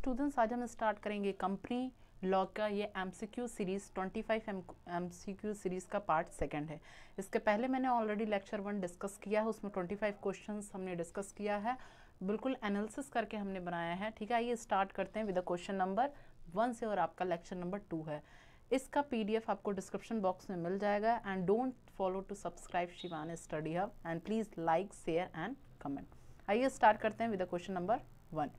Students आज हम start करेंगे कंपनी लॉ का ये एम सीरीज़ 25 एम सीरीज़ का पार्ट सेकंड है इसके पहले मैंने ऑलरेडी लेक्चर वन डिस्कस किया है उसमें 25 क्वेश्चंस हमने डिस्कस किया है बिल्कुल एनालिसिस करके हमने बनाया है ठीक है ये स्टार्ट करते हैं with a question number one से और आपका लेक्चर नंबर टू है इसका पीडीएफ आपको डिस्क्रिप्शन बॉक्स में मिल जाएगा and don't follow to subscribe Shivan study hub and please like share and comment आइए स्टार्ट करते हैं with a question number one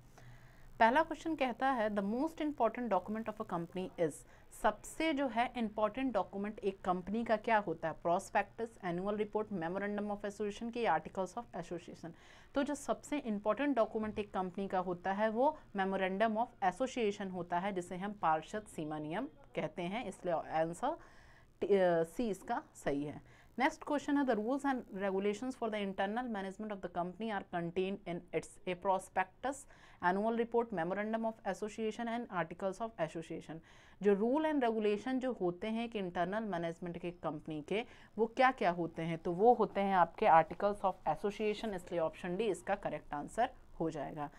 पहला क्वेश्चन कहता है the most important document of a company is सबसे जो है इम्पॉर्टेंट डॉक्यूमेंट एक कंपनी का क्या होता है prospectus annual report memorandum of association के आर्टिकल्स ऑफ एसोसिएशन तो जो सबसे इम्पॉर्टेंट डॉक्यूमेंट एक कंपनी का होता है वो मेमोरेंडम ऑफ एसोसिएशन होता है जिसे हम पार्षद सीमा नियम कहते हैं इसलिए आंसर सी इसका सही है नेक्स्ट क्वेश्चन है the rules and regulations for the internal management of the company are contain in its a prospectus annual report memorandum of association and articles of association जो रूल एंड रेगुलेशन जो होते हैं कि internal management के company के वो क्या क्या होते हैं तो वो होते हैं आपके आर्टिकल्स ऑफ एसोसिएशन इसलिए ऑप्शन डी इसका करेक्ट आंसर हो जाएगा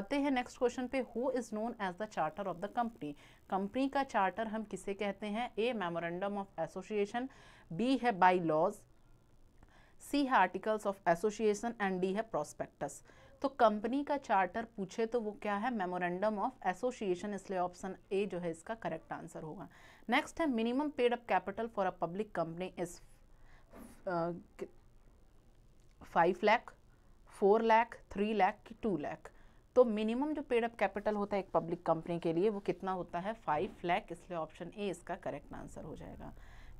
आते हैं नेक्स्ट क्वेश्चन पे who is known as the charter of the company company का चार्टर हम किसे कहते हैं A memorandum of association B है बाई लॉज सी है articles of association and D है प्रोस्पेक्टस तो कंपनी का चार्टर पूछे तो वो क्या है मेमोरेंडम ऑफ एसोसिएशन इसलिए ऑप्शन ए जो है इसका करेक्ट आंसर होगा नेक्स्ट है minimum paid up capital for a public company is five lakh four lakh three lakh की टू लैख तो मिनिमम जो पेड अप कैपिटल होता है एक पब्लिक कंपनी के लिए वो कितना होता है फाइव लैख इसलिए ऑप्शन ए इसका करेक्ट आंसर हो जाएगा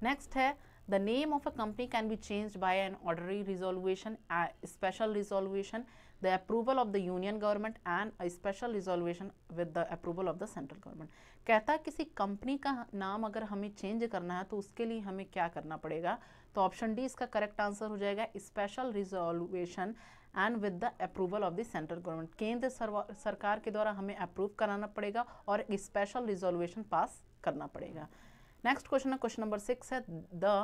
नेक्स्ट है the name of a company can be change by an ordinary resolution special resolution the approval of the union government and a special resolution with the approval of the central government कहता किसी company का नाम अगर हमें change करना है तो उसके लिए हमें क्या करना पड़ेगा तो ऑप्शन डी इसका करेक्ट आंसर हो जाएगा special resolution and with the approval of the central government केंद्र सरकार के द्वारा हमें अप्रूव कराना पड़ेगा और स्पेशल रिजोल्यूशन पास करना पड़ेगा नेक्स्ट क्वेश्चन है क्वेश्चन नंबर सिक्स है the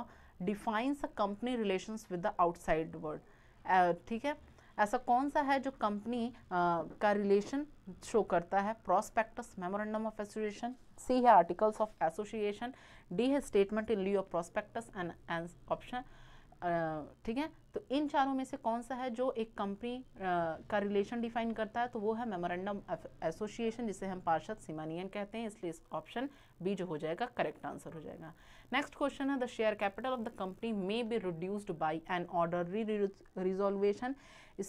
defines a company relation with the outside world ठीक है ऐसा कौन सा है जो कंपनी का रिलेशन शो करता है prospectus memorandum of association C है आर्टिकल्स ऑफ एसोसिएशन डी है statement in lieu of prospectus and and option ठीक है तो इन चारों में से कौन सा है जो एक कंपनी का रिलेशन डिफाइन करता है तो वो है मेमोरेंडम एसोसिएशन जिसे हम पार्षद सीमानियन कहते हैं इसलिए इस ऑप्शन बी जो हो जाएगा करेक्ट आंसर हो जाएगा नेक्स्ट क्वेश्चन है the share capital of the company may be reduced by an ordinary resolution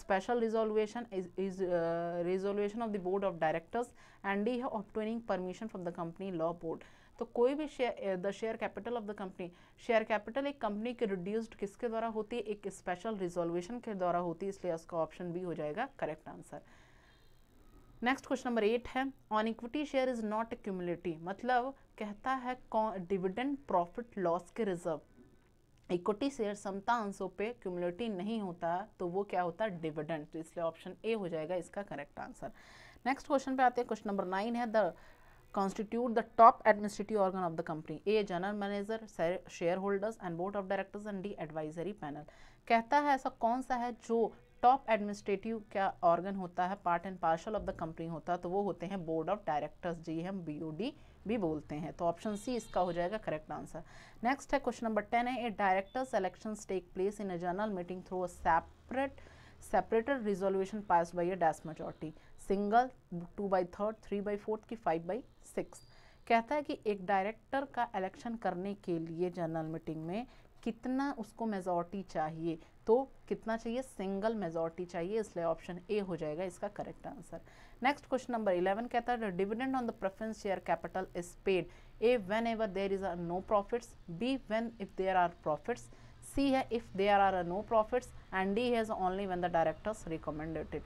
special resolution is resolution of the board of directors and D है obtaining permission from the company law board तो कोई भी share the share capital of the company share capital एक company की reduced किसके द्वारा होती है एक स्पेशल रिजोल्यूशन के द्वारा होती है इसलिए उसका ऑप्शन बी हो जाएगा correct answer next question number eight है on equity share is not cumulative मतलब कहता है डिविडेंड प्रॉफिट लॉस के रिजर्व इक्विटी शेयर समता अंशों पे क्यूमुलेटिव नहीं होता तो वो क्या होता है डिविडेंड तो इसलिए ऑप्शन ए हो जाएगा इसका करेक्ट आंसर नेक्स्ट क्वेश्चन पे आते हैं क्वेश्चन नंबर नाइन है the constitute the top administrative organ of the company a general manager shareholders and board of directors and d advisory panel kehta है aisa kaun sa hai जो top administrative क्या organ होता है part and parcel of the company होता है तो वो होते हैं बोर्ड ऑफ डायरेक्टर्स जी हम बी भी बोलते हैं तो ऑप्शन सी इसका हो जाएगा करेक्ट आंसर नेक्स्ट है क्वेश्चन नंबर टेन है A directors election take place in a general meeting through a separate separated resolution pass by a डैस majority single two by third three by fourth की five by six कहता है कि एक director का election करने के लिए जनरल मीटिंग में कितना उसको मेजोरिटी चाहिए तो कितना चाहिए सिंगल मेजोरिटी चाहिए इसलिए ऑप्शन ए हो जाएगा इसका correct answer next question number eleven कहता है dividend on the preference share capital is paid A whenever there is are no profits B when if there are profits C है if there are no profits and D has only when the directors recommended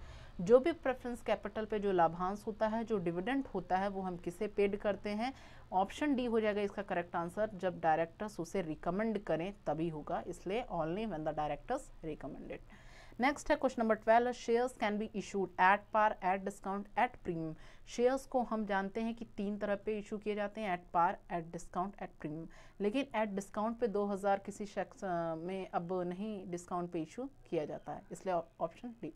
जो भी preference capital पे जो लाभांश होता है जो dividend होता है वो हम किसे पेड करते हैं ऑप्शन डी हो जाएगा इसका करेक्ट आंसर जब डायरेक्टर्स उसे रिकमेंड करें तभी होगा इसलिए only when the directors recommended next है question number twelve shares can be issued at par at discount at premium shares को हम जानते हैं कि तीन तरह पे इशू किए जाते हैं at par at discount at premium लेकिन एट डिस्काउंट पे 2000 किसी शख्स में अब नहीं डिस्काउंट पे इशू किया जाता है इसलिए option D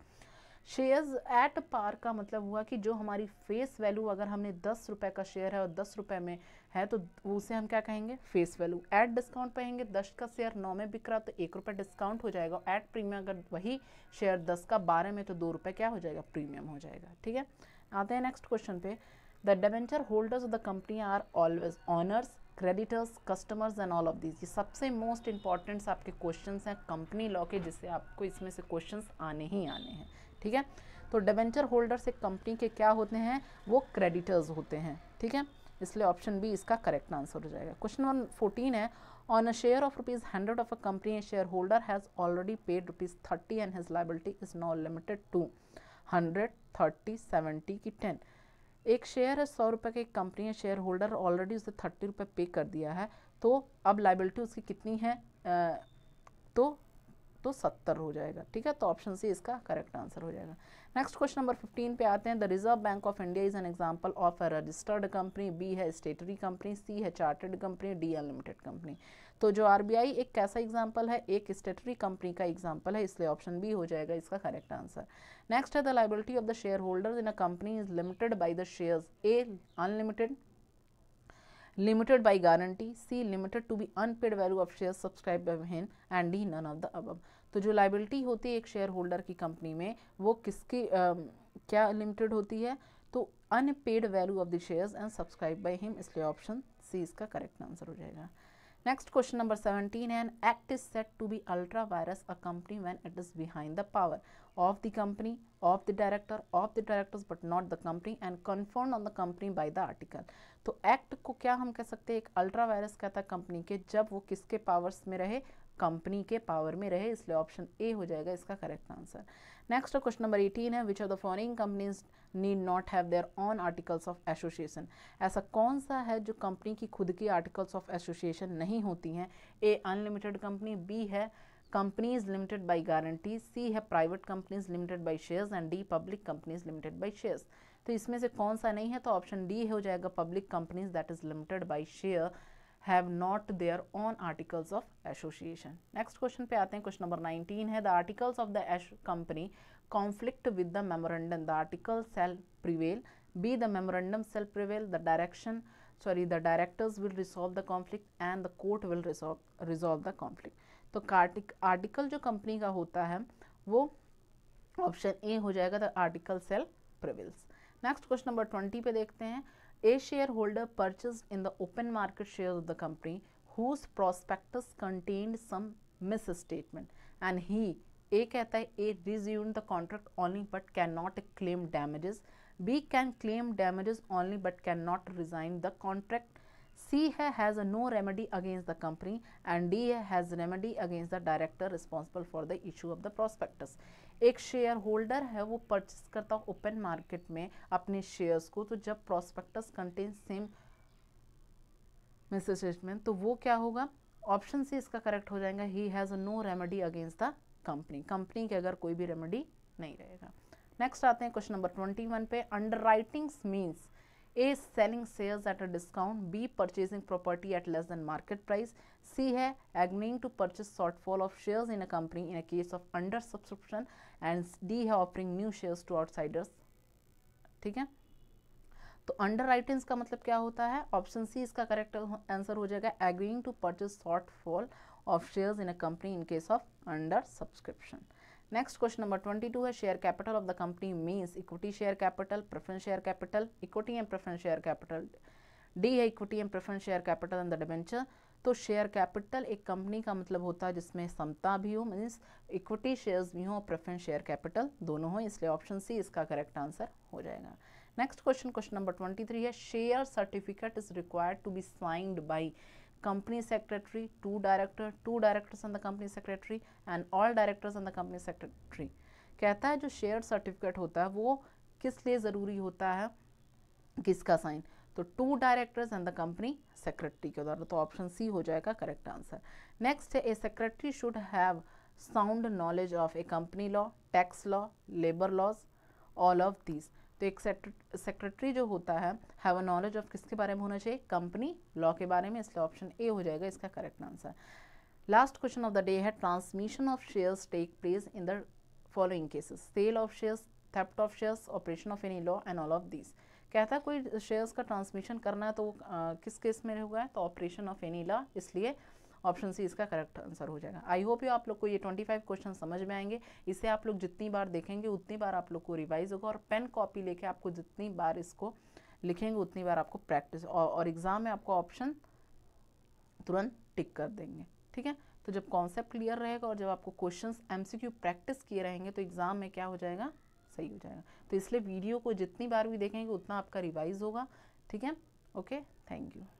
shares at par का मतलब हुआ कि जो हमारी फेस वैल्यू अगर हमने दस रुपये का शेयर है और दस रुपये में है तो उसे हम क्या कहेंगे फेस वैल्यू एट डिस्काउंट पाएंगे दस का शेयर नौ में बिक रहा तो एक रुपये डिस्काउंट हो जाएगा एट प्रीमियम अगर वही शेयर दस का बारह में तो दो रुपये क्या हो जाएगा प्रीमियम हो जाएगा ठीक है आते हैं नेक्स्ट क्वेश्चन पे the debenture holders of the company are always owners creditors customers and all of this ये सबसे मोस्ट इंपॉर्टेंट्स आपके क्वेश्चंस हैं कंपनी लॉ के जिससे आपको इसमें से क्वेश्चंस आने ही आने हैं ठीक है तो डिवेंचर होल्डर से कंपनी के क्या होते हैं वो क्रेडिटर्स होते हैं ठीक है इसलिए ऑप्शन बी इसका करेक्ट आंसर हो जाएगा क्वेश्चन नंबर फोर्टीन है on a share of rupees 100 of a company shareholder has already paid rupees thirty and his liability is not limited to hundred thirty seventy की ten एक share है सौ रुपये की company है shareholder already उसे thirty रुपये pay कर दिया है तो अब लाइबिलिटी उसकी कितनी है तो सत्तर हो जाएगा ठीक है तो ऑप्शन सी इसका करेक्ट आंसर हो जाएगा नेक्स्ट क्वेश्चन नंबर फिफ्टीन पे आते हैं the reserve bank of India is an example of a registered company B है स्टेटरी कंपनी सी है chartered company D unlimited company तो जो आर एक कैसा एग्जाम्पल है एक स्टेटरी कंपनी का एग्जाम्पल है इसलिए ऑप्शन बी हो जाएगा इसका करेक्ट आंसर नेक्स्ट है the liability of the shareholder in a company is limited by the share A unlimited limited by guarantee C limited to be unpaid value of share subscribe by him and D none of the above तो जो liability होती है एक share holder की company में वो किसकी uh, क्या लिमिटेड होती है तो unpaid value of the shares and subscribe by him इसलिए ऑप्शन सी इसका करेक्ट आंसर हो जाएगा next question number seventeen an act is set to be ultra vires a company when it is behind the power of the company of the director of the directors but not the company and confirm on the company by the article तो act को क्या हम कह सकते हैं एक ultra vires कहता है कंपनी के जब वो किसके पावर्स में रहे कंपनी के पावर में रहे इसलिए ऑप्शन ए हो जाएगा इसका correct answer next question number eighteen है which are the foreign companies need not have their own articles of association ऐसा कौन सा है जो कंपनी की खुद की आर्टिकल्स ऑफ एसोसिएशन नहीं होती हैं ए अनलिमिटेड कंपनी बी है companies limited by guarantee C है private companies limited by shares and D public companies limited by shares तो इसमें से कौन सा नहीं है तो ऑप्शन डी हो जाएगा public companies that is limited by share have not their own articles of association next question पे आते हैं क्वेश्चन नंबर 19 है द आर्टिकल्स ऑफ द एश company conflict with the memorandum the article shall prevail B the memorandum shall prevail the direction sorry the directors will resolve the conflict and the court will resolve the conflict तो article जो company का होता है वो option A हो जाएगा the article shall prevails next question number twenty पे देखते हैं A shareholder purchased in the open market shares of the company whose prospectus contained some misstatement and he A कहता A resumed the contract only but cannot claim damages B can claim damages only but cannot resign the contract C has no remedy against the company and D has remedy against the director responsible for the issue of the prospectus. एक shareholder है वो purchase करता है open market में अपने shares को तो जब prospectus contain same message statement तो वो क्या होगा ऑप्शन से इसका करेक्ट हो जाएगा he has no remedy against the company company के अगर कोई भी रेमेडी नहीं रहेगा नेक्स्ट आते हैं क्वेश्चन नंबर ट्वेंटी वन पे underwritings means A selling sales at a discount B purchasing property at less than market price C है agreeing to purchase shortfall of shares in a company in a case of undersubscription and D है offering new shares to outsiders ठीक है तो under writing का मतलब क्या होता है ऑप्शन सी इसका करेक्ट आंसर हो जाएगा agreeing to purchase shortfall of shares in a company in case of undersubscription next question number twenty two है share capital of the company means equity share capital preference share capital equity and preference share capital D है equity and preference share capital and the debenture तो share capital एक company का मतलब होता है जिसमें समता भी हो मीन्स इक्विटी शेयर्स भी हो प्रेफरेंस शेयर कैपिटल दोनों हो इसलिए ऑप्शन सी इसका करेक्ट आंसर हो जाएगा next question question number twenty three है share certificate is required to be signed by company secretary, two director, two directors and the company secretary and all directors and the company secretary. कहता है जो share certificate होता है वो किस लिए ज़रूरी होता है किसका साइन तो two directors and the company secretary के द्वारा तो ऑप्शन सी हो जाएगा करेक्ट आंसर नेक्स्ट है a secretary should have sound knowledge of a company law tax law labour laws all of these तो एक सेक्रेटरी जो होता है हैव अ नॉलेज ऑफ किसके बारे में होना चाहिए कंपनी लॉ के बारे में इसलिए ऑप्शन ए हो जाएगा इसका correct answer last question of the day है transmission of shares take place in the following cases sale of shares theft of shares operation of any law and all of this कहता है कोई shares का transmission करना है तो आ, किस case में होगा तो ऑपरेशन ऑफ एनी लॉ इसलिए ऑप्शन सी इसका करेक्ट आंसर हो जाएगा आई होप यू आप लोग को ये ट्वेंटी फाइव क्वेश्चन समझ में आएंगे इसे आप लोग जितनी बार देखेंगे उतनी बार आप लोग को रिवाइज होगा और पेन कॉपी लेके आपको जितनी बार इसको लिखेंगे उतनी बार आपको प्रैक्टिस और, और एग्ज़ाम में आपको ऑप्शन तुरंत टिक कर देंगे ठीक है तो जब कॉन्सेप्ट क्लियर रहेगा और जब आपको क्वेश्चन एम प्रैक्टिस किए रहेंगे तो एग्ज़ाम में क्या हो जाएगा सही हो जाएगा तो इसलिए वीडियो को जितनी बार भी देखेंगे उतना आपका रिवाइज होगा ठीक है ओके थैंक यू